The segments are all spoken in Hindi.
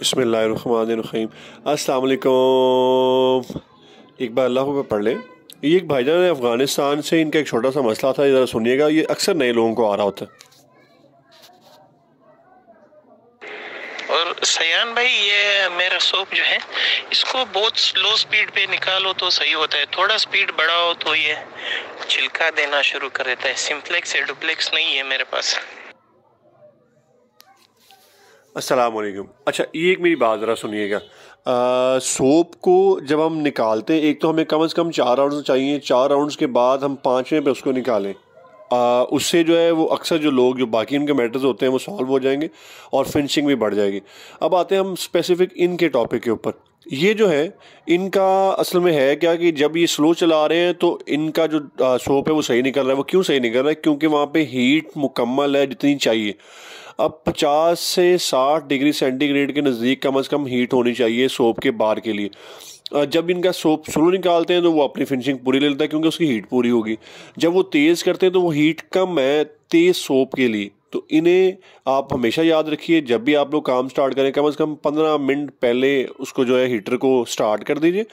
बसमीम असलकुम एक बार अल्लाह को पढ़ लें ये एक भाईजान है अफ़गानिस्तान से इनका एक छोटा सा मसला था ज़रा सुनिएगा ये अक्सर नए लोगों को आ रहा होता है और सयान भाई ये मेरा सोप जो है इसको बहुत स्लो स्पीड पे निकालो तो सही होता है थोड़ा स्पीड बढ़ाओ तो ये छिलका देना शुरू कर देता है सिम्प्लेक्स या डुप्लेक्स नहीं है मेरे पास असलम अच्छा ये एक मेरी बात ज़रा सुनिएगा सोप को जब हम निकालते हैं एक तो हमें कम से कम चार राउंड्स चाहिए चार राउंड्स के बाद हम पाँचवें पे उसको निकालें आ, उससे जो है वो अक्सर जो लोग जो बाकी उनके मैटर्स होते हैं वो सॉल्व हो जाएंगे और फिनिशिंग भी बढ़ जाएगी अब आते हैं हम स्पेसिफिक इनके टॉपिक के ऊपर ये जो है इनका असल में है क्या कि जब ये स्लो चला रहे हैं तो इनका जो सोप है वो सही निकल रहा है वो क्यों सही निकल रहा है क्योंकि वहाँ पे हीट मुकम्मल है जितनी चाहिए अब 50 से 60 डिग्री सेंटीग्रेड के नज़दीक कम अज़ कम हीट होनी चाहिए सोप के बार के लिए जब इनका सोप स्लो निकालते हैं तो वो अपनी फिनिशिंग पूरी ले लेता है क्योंकि उसकी हीट पूरी होगी जब वो तेज़ करते हैं तो वो हीट कम है तेज़ सोप के लिए तो इन्हें आप हमेशा याद रखिए जब भी आप लोग काम स्टार्ट करें कम से कम पंद्रह मिनट पहले उसको जो है हीटर को स्टार्ट कर दीजिए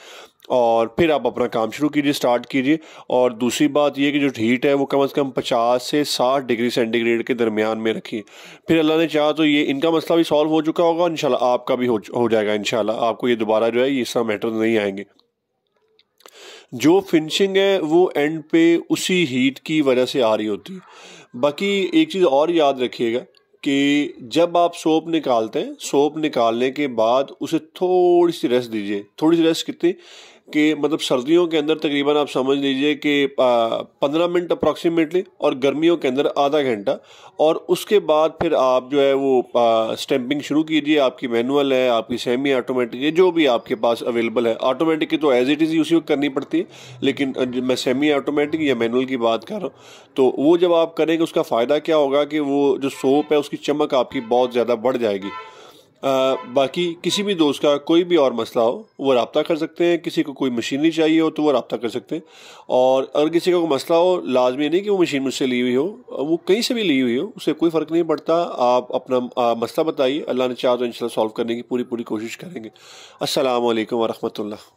और फिर आप अपना काम शुरू कीजिए स्टार्ट कीजिए और दूसरी बात यह कि जो हीट है वो कम से कम 50 से 60 डिग्री सेंटीग्रेड के दरमियान में रखिए फिर अल्लाह ने चाहा तो ये इनका मसला भी सॉल्व हो चुका होगा इन आपका भी हो, हो जाएगा इन आपको ये दोबारा जो है ये सब मैटर नहीं आएंगे जो फिनिशिंग है वो एंड पे उसी हीट की वजह से आ रही होती है बाकी एक चीज़ और याद रखिएगा कि जब आप सोप निकालते हैं सोप निकालने के बाद उसे थोड़ी सी रेस्ट दीजिए थोड़ी सी रेस्ट कितनी कि मतलब सर्दियों के अंदर तकरीबन आप समझ लीजिए कि पंद्रह मिनट अप्रॉक्सीमेटली और गर्मियों के अंदर आधा घंटा और उसके बाद फिर आप जो है वो स्टैंपिंग शुरू कीजिए आपकी मैनुअल है आपकी सेमी ऑटोमेटिक है जो भी आपके पास अवेलेबल है ऑटोमेटिक की तो एज इट इज़ यूज करनी पड़ती है लेकिन मैं सेमी ऑटोमेटिक या मैनुअल की बात कर रहा हूँ तो वो जब आप करेंगे उसका फ़ायदा क्या होगा कि वो जो सोप है उसकी चमक आपकी बहुत ज़्यादा बढ़ जाएगी आ, बाकी किसी भी दोस्त का कोई भी और मसला हो वो रबता कर सकते हैं किसी को कोई मशीनरी चाहिए हो तो वो रबता कर सकते हैं और अगर किसी का कोई मसला हो लाजमी नहीं कि वो मशीन मुझसे ली हुई हो वो कहीं से भी ली हुई हो उससे कोई फ़र्क नहीं पड़ता आप अपना आ, मसला बताइए अल्लाह ने चाह तो इन सॉल्व करने की पूरी पूरी कोशिश करेंगे असलकम वरहमल